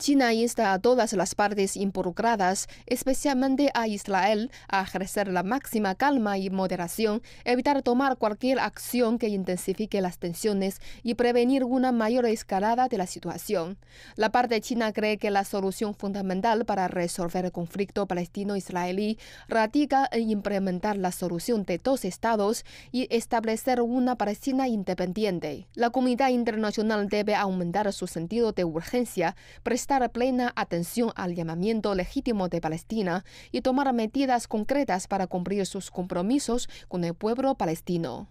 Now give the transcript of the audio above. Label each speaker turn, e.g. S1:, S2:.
S1: China insta a todas las partes involucradas, especialmente a Israel, a ejercer la máxima calma y moderación, evitar tomar cualquier acción que intensifique las tensiones y prevenir una mayor escalada de la situación. La parte china cree que la solución fundamental para resolver el conflicto palestino-israelí radica en implementar la solución de dos estados y establecer una Palestina independiente. La comunidad internacional debe aumentar su sentido de urgencia, prestar prestar plena atención al llamamiento legítimo de Palestina y tomar medidas concretas para cumplir sus compromisos con el pueblo palestino.